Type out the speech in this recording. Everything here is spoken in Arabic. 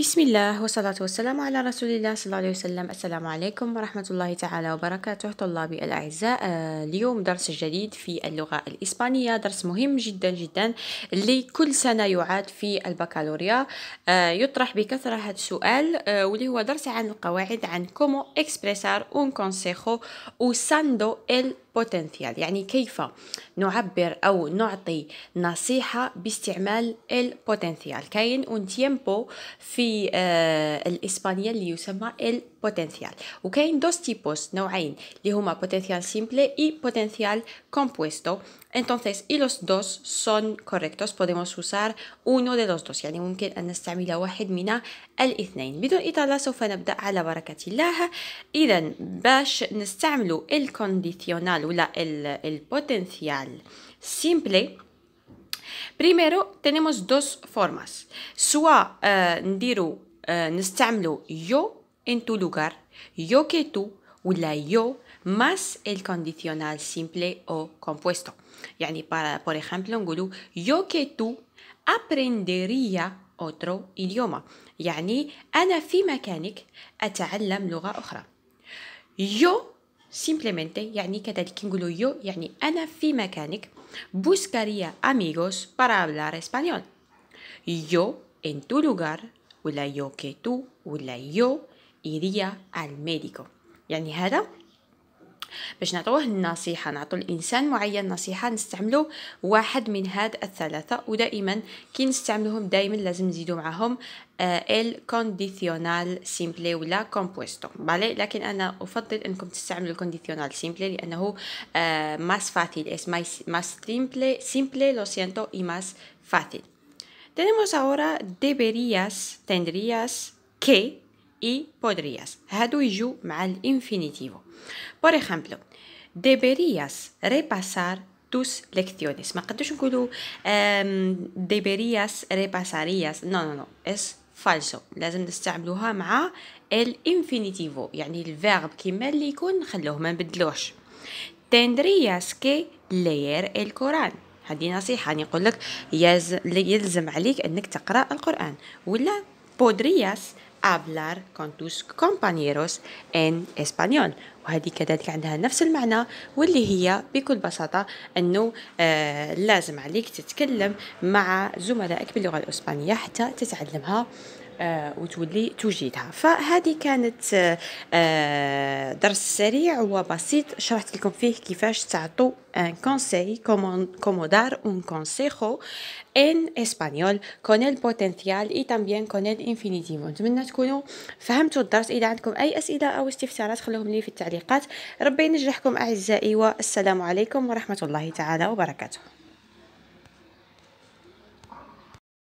بسم الله والصلاة والسلام على رسول الله صلى الله عليه وسلم السلام عليكم ورحمة الله تعالى وبركاته طلابي الأعزاء آه، اليوم درس جديد في اللغة الإسبانية درس مهم جدا جدا اللي كل سنة يعاد في البكالوريا آه، يطرح بكثرة هذا السؤال آه، واللي هو درس عن القواعد عن كومو اكسبريسار un consejo usando ال بوتنثيال يعني كيف نعبر أو نعطي نصيحة باستعمال البوتنثيال كاين un tiempo في آه الإسبانية اللي يسمى البوتنثيال وكاين دوس تيبوس نوعين اللي هما بوتنثيال سيمبلي اي بوتنثيال كومبويستو Entonces, y los dos son correctos. Podemos usar uno de los dos. يعني ممكن أن نستعمل واحد من الاثنين. بدون إطالة سوف نبدأ على بركة الله. إذا باش نستعملوا الكونديسيونال el potencial simple primero tenemos dos formas Sua eh, eh, yo en tu lugar yo que tú la yo más el condicional simple o compuesto. Yani para, por ejemplo, gulu yo que tú aprendería otro idioma. yani ana fi مكانك أتعلم لغة أخرى. Yo simplemente yani كذلك yo yani Ana, fi buscaría amigos para hablar español yo en tu lugar la yo que tú la yo iría al médico yani ¿verdad? باش نعطوه النصيحه نعطو الانسان معين نصيحه نستعملو واحد من هاد الثلاثه ودائما كي نستعملوهم دائما لازم نزيدو معاهم آه، ال كونديسيونال سيمبلي ولا كومبوستو بالي لكن انا افضل انكم تستعملوا الكونديسيونال سيمبلي لانه ماس فاتيل اس ماي ماس سيمبلي سيمبلي لو سيانتو اي ماس فاتيل tenemos ahora deberías tendrías que y podrías هادو يجو مع الانفينيتيفو por ejemplo deberías repasar tus lecciones ما قدوش نقولوا deberías repasarías نو نو no es falso لازم نستعملوها مع الانفينيتيفو يعني الفيرب كيما اللي يكون نخلوه ما نبدلوش تندرياس كي لير القران هذه نصيحة نقول لك يلزم عليك أنك تقرأ القرآن ولا بودرياس hablar con tus compañeros en español. وهذه كذلك عندها نفس المعنى واللي هي بكل بساطة أنه آه لازم عليك تتكلم مع زملائك باللغة الإسبانية حتى تتعلمها آه، وتولي تجيدها فهذه كانت آه، آه، درس سريع وبسيط شرحت لكم فيه كيفاش تعطوا ان كونسي como dar un كونسيخو ان اسبانيول con el potencial y también نتمنى تكونوا فهمتوا الدرس اذا عندكم اي اسئله او استفسارات خلوهم لي في التعليق التعليقات ربي ينجحكم أعزائي والسلام عليكم ورحمة الله تعالى وبركاته